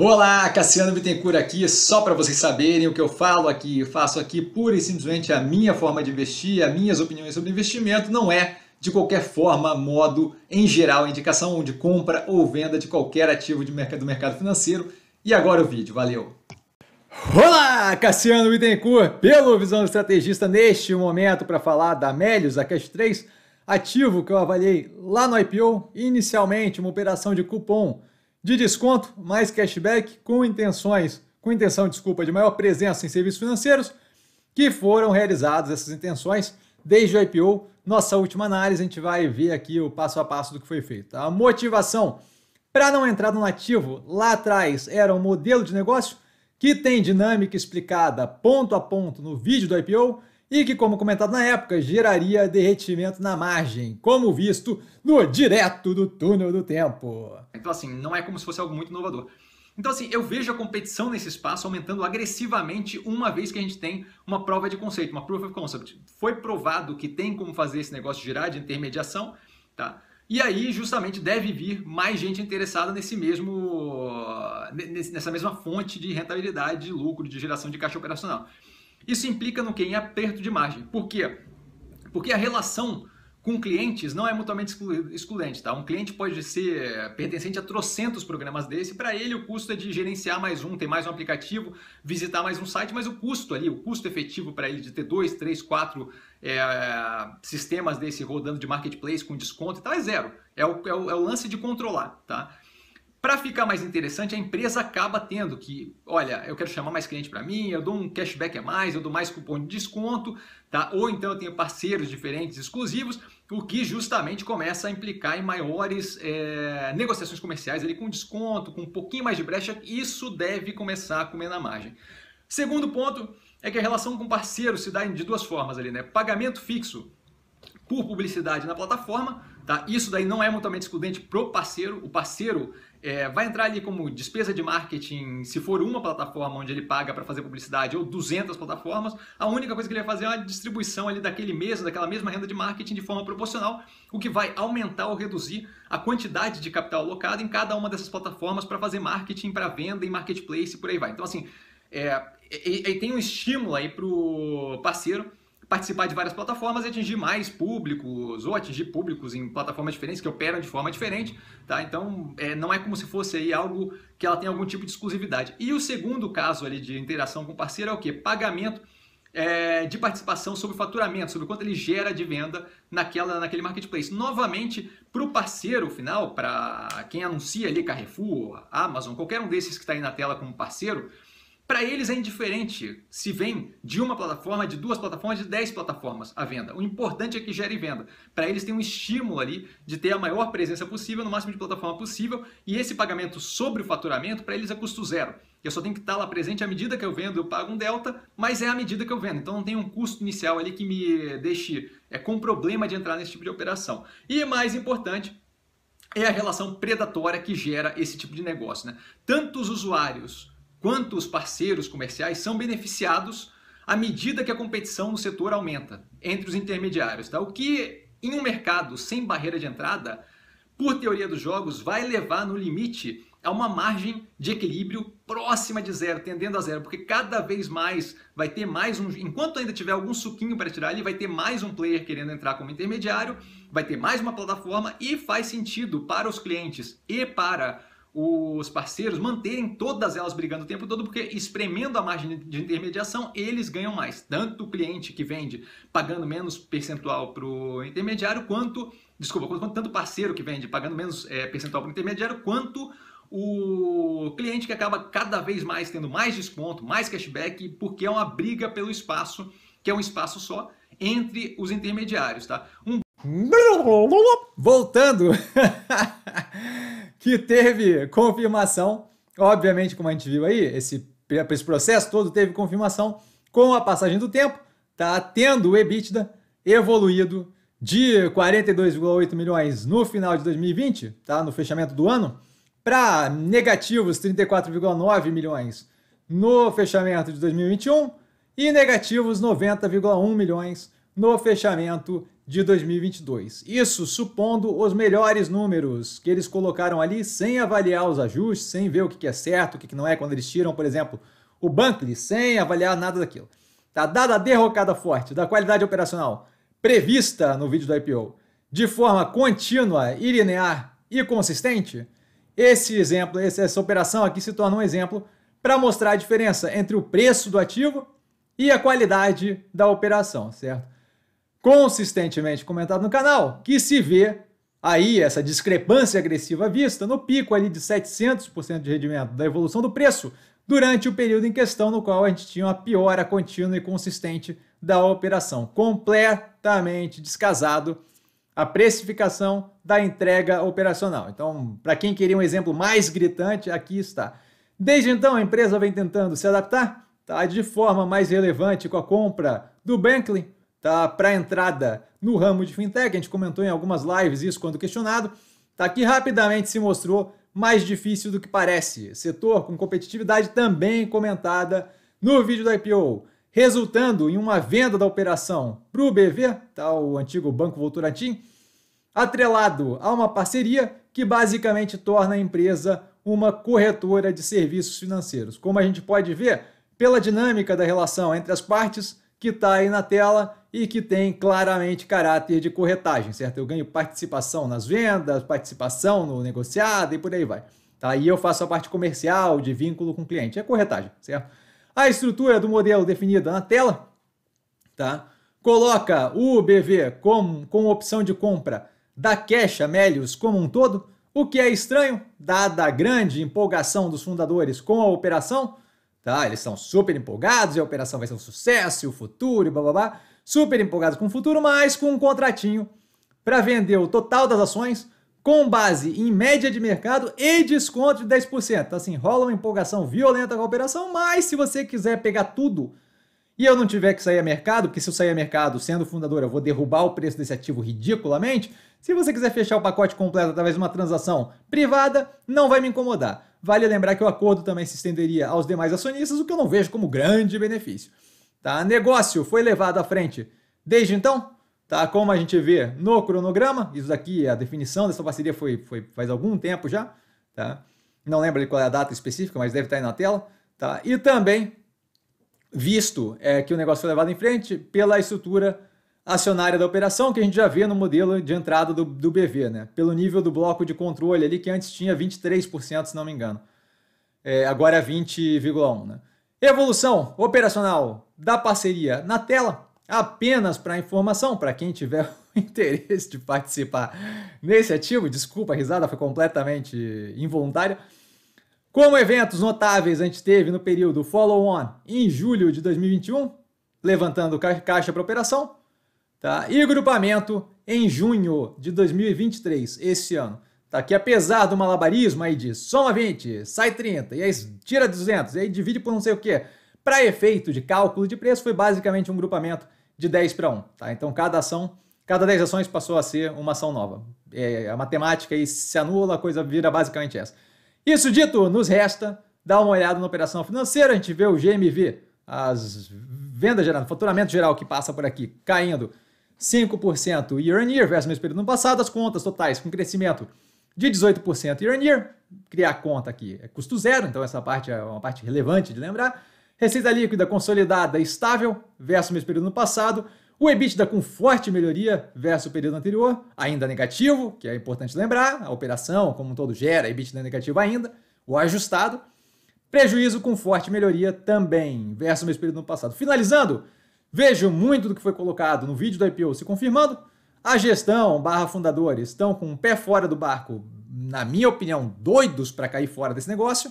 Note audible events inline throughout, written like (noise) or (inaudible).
Olá, Cassiano Bittencourt aqui, só para vocês saberem o que eu falo aqui, eu faço aqui pura e simplesmente a minha forma de investir, as minhas opiniões sobre investimento, não é de qualquer forma, modo, em geral, indicação de compra ou venda de qualquer ativo de mercado, do mercado financeiro. E agora o vídeo, valeu! Olá, Cassiano Bittencourt, pelo Visão Estrategista, neste momento para falar da Melius, a Cash 3, ativo que eu avaliei lá no IPO, inicialmente uma operação de cupom de desconto, mais cashback com intenções, com intenção, desculpa, de maior presença em serviços financeiros, que foram realizadas essas intenções desde o IPO. Nossa última análise, a gente vai ver aqui o passo a passo do que foi feito. A motivação para não entrar no nativo lá atrás era um modelo de negócio que tem dinâmica explicada ponto a ponto no vídeo do IPO e que, como comentado na época, geraria derretimento na margem, como visto no direto do túnel do tempo. Então, assim, não é como se fosse algo muito inovador. Então, assim, eu vejo a competição nesse espaço aumentando agressivamente uma vez que a gente tem uma prova de conceito, uma proof of concept. Foi provado que tem como fazer esse negócio girar de intermediação, tá? E aí, justamente, deve vir mais gente interessada nesse mesmo, nessa mesma fonte de rentabilidade, de lucro, de geração de caixa operacional. Isso implica no que? Em aperto de margem. Por quê? Porque a relação com clientes não é mutuamente excludente, tá? Um cliente pode ser pertencente a trocentos programas desse, para ele o custo é de gerenciar mais um, ter mais um aplicativo, visitar mais um site, mas o custo ali, o custo efetivo para ele de ter dois, três, quatro é, sistemas desse rodando de marketplace com desconto e tal é zero. É o, é o, é o lance de controlar, tá? Para ficar mais interessante, a empresa acaba tendo que, olha, eu quero chamar mais cliente para mim, eu dou um cashback a mais, eu dou mais cupom de desconto, tá? Ou então eu tenho parceiros diferentes, exclusivos, o que justamente começa a implicar em maiores é, negociações comerciais ali com desconto, com um pouquinho mais de brecha, isso deve começar a comer na margem. Segundo ponto é que a relação com parceiro se dá de duas formas ali, né? Pagamento fixo por publicidade na plataforma Tá? Isso daí não é mutuamente excludente para o parceiro. O parceiro é, vai entrar ali como despesa de marketing, se for uma plataforma onde ele paga para fazer publicidade ou 200 plataformas, a única coisa que ele vai fazer é uma distribuição ali daquele mesmo, daquela mesma renda de marketing de forma proporcional, o que vai aumentar ou reduzir a quantidade de capital alocado em cada uma dessas plataformas para fazer marketing, para venda e marketplace e por aí vai. Então, assim, é, é, é, tem um estímulo aí para o parceiro participar de várias plataformas e atingir mais públicos ou atingir públicos em plataformas diferentes que operam de forma diferente, tá? Então é, não é como se fosse aí algo que ela tem algum tipo de exclusividade. E o segundo caso ali de interação com o parceiro é o que? Pagamento é, de participação sobre o faturamento, sobre quanto ele gera de venda naquela, naquele marketplace. Novamente, para o parceiro final, para quem anuncia ali Carrefour, Amazon, qualquer um desses que está aí na tela como parceiro, para eles é indiferente se vem de uma plataforma, de duas plataformas, de dez plataformas a venda. O importante é que gere venda. Para eles tem um estímulo ali de ter a maior presença possível, no máximo de plataforma possível, e esse pagamento sobre o faturamento para eles é custo zero. Eu só tenho que estar lá presente à medida que eu vendo, eu pago um delta, mas é à medida que eu vendo. Então não tem um custo inicial ali que me deixe é, com problema de entrar nesse tipo de operação. E mais importante, é a relação predatória que gera esse tipo de negócio. Né? Tanto os usuários quantos parceiros comerciais são beneficiados à medida que a competição no setor aumenta entre os intermediários. Tá? O que, em um mercado sem barreira de entrada, por teoria dos jogos, vai levar no limite a uma margem de equilíbrio próxima de zero, tendendo a zero, porque cada vez mais vai ter mais um. Enquanto ainda tiver algum suquinho para tirar ali, vai ter mais um player querendo entrar como intermediário, vai ter mais uma plataforma e faz sentido para os clientes e para os parceiros manterem todas elas brigando o tempo todo, porque espremendo a margem de intermediação, eles ganham mais. Tanto o cliente que vende pagando menos percentual para o intermediário, quanto. Desculpa, quanto, tanto o parceiro que vende pagando menos é, percentual para o intermediário, quanto o cliente que acaba cada vez mais tendo mais desconto, mais cashback, porque é uma briga pelo espaço, que é um espaço só, entre os intermediários, tá? Um... Voltando! (laughs) que teve confirmação, obviamente, como a gente viu aí, esse, esse processo todo teve confirmação com a passagem do tempo, tá tendo o EBITDA evoluído de 42,8 milhões no final de 2020, tá? No fechamento do ano, para negativos 34,9 milhões no fechamento de 2021 e negativos 90,1 milhões no fechamento de 2022. Isso supondo os melhores números que eles colocaram ali sem avaliar os ajustes, sem ver o que é certo, o que não é, quando eles tiram, por exemplo, o Bankley, sem avaliar nada daquilo. Tá dada a derrocada forte da qualidade operacional prevista no vídeo do IPO de forma contínua, e linear e consistente, esse exemplo, essa operação aqui se torna um exemplo para mostrar a diferença entre o preço do ativo e a qualidade da operação, certo? consistentemente comentado no canal, que se vê aí essa discrepância agressiva vista no pico ali de 700% de rendimento da evolução do preço durante o período em questão no qual a gente tinha uma piora contínua e consistente da operação, completamente descasado a precificação da entrega operacional. Então, para quem queria um exemplo mais gritante, aqui está. Desde então, a empresa vem tentando se adaptar tá, de forma mais relevante com a compra do Banklin, tá, para entrada no ramo de fintech. A gente comentou em algumas lives isso quando questionado. Tá, que rapidamente se mostrou mais difícil do que parece. Setor com competitividade também comentada no vídeo da IPO, resultando em uma venda da operação para o BV, tá, o antigo Banco Volturatim, atrelado a uma parceria que basicamente torna a empresa uma corretora de serviços financeiros. Como a gente pode ver pela dinâmica da relação entre as partes que está aí na tela, e que tem claramente caráter de corretagem, certo? Eu ganho participação nas vendas, participação no negociado e por aí vai. Tá? E eu faço a parte comercial de vínculo com o cliente. É corretagem, certo? A estrutura do modelo definida na tela, tá? Coloca o BV com, com opção de compra da Cash Amélios como um todo, o que é estranho, dada a grande empolgação dos fundadores com a operação, tá? Eles estão super empolgados e a operação vai ser um sucesso e o futuro e blá blá blá super empolgados com o futuro, mas com um contratinho para vender o total das ações com base em média de mercado e desconto de 10%. Então, assim, rola uma empolgação violenta com a operação, mas se você quiser pegar tudo e eu não tiver que sair a mercado, porque se eu sair a mercado sendo fundador, eu vou derrubar o preço desse ativo ridiculamente. Se você quiser fechar o pacote completo através de uma transação privada, não vai me incomodar. Vale lembrar que o acordo também se estenderia aos demais acionistas, o que eu não vejo como grande benefício. Tá? Negócio foi levado à frente desde então, tá? como a gente vê no cronograma, isso aqui, a definição dessa parceria foi, foi faz algum tempo já, tá? não lembro qual é a data específica, mas deve estar aí na tela, tá? e também visto é, que o negócio foi levado em frente pela estrutura acionária da operação, que a gente já vê no modelo de entrada do, do BV, né? pelo nível do bloco de controle ali, que antes tinha 23%, se não me engano. É, agora é 20,1%. Né? Evolução operacional da parceria na tela, apenas para informação, para quem tiver (laughs) o interesse de participar nesse ativo. Desculpa, a risada foi completamente involuntária. Como eventos notáveis a gente teve no período follow-on em julho de 2021, levantando caixa para operação, tá? e grupamento em junho de 2023, esse ano. Tá aqui, apesar do malabarismo aí de soma 20, sai 30, e aí tira 200, e aí divide por não sei o quê. Para efeito de cálculo de preço, foi basicamente um grupamento de 10 para 1. Tá? Então, cada ação, cada 10 ações passou a ser uma ação nova. É, a matemática aí se anula, a coisa vira basicamente essa. Isso dito, nos resta dar uma olhada na operação financeira, a gente vê o GMV, as vendas geradas, faturamento geral que passa por aqui, caindo 5% year on year versus o mesmo período no passado, as contas totais com crescimento de 18% year on year, criar conta aqui é custo zero, então essa parte é uma parte relevante de lembrar. Receita líquida consolidada estável versus o mesmo período no passado. O EBITDA com forte melhoria versus o período anterior, ainda negativo, que é importante lembrar, a operação como um todo gera EBITDA negativo ainda, o ajustado. Prejuízo com forte melhoria também versus o mesmo período no passado. Finalizando, vejo muito do que foi colocado no vídeo da IPO se confirmando, a gestão barra fundadores estão com o um pé fora do barco, na minha opinião, doidos para cair fora desse negócio.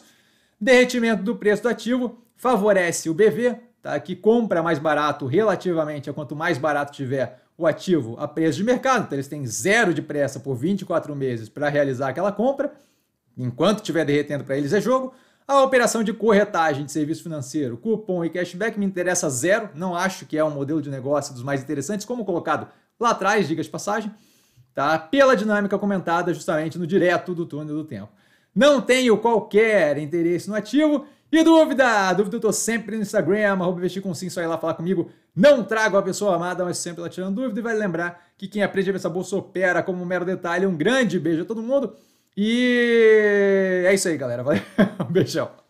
Derretimento do preço do ativo favorece o BV, tá? que compra mais barato relativamente a quanto mais barato tiver o ativo a preço de mercado. Então eles têm zero de pressa por 24 meses para realizar aquela compra. Enquanto estiver derretendo para eles é jogo. A operação de corretagem de serviço financeiro, cupom e cashback me interessa zero. Não acho que é um modelo de negócio dos mais interessantes. Como colocado lá atrás, diga de passagem, tá? pela dinâmica comentada justamente no direto do túnel do tempo. Não tenho qualquer interesse no ativo. E dúvida? Dúvida eu tô sempre no Instagram, arroba investir com sim, só ir lá falar comigo. Não trago a pessoa amada, mas sempre lá tirando dúvida. E vai vale lembrar que quem aprende a ver essa bolsa opera como um mero detalhe. Um grande beijo a todo mundo. E é isso aí, galera. Valeu. (laughs) Um beijão.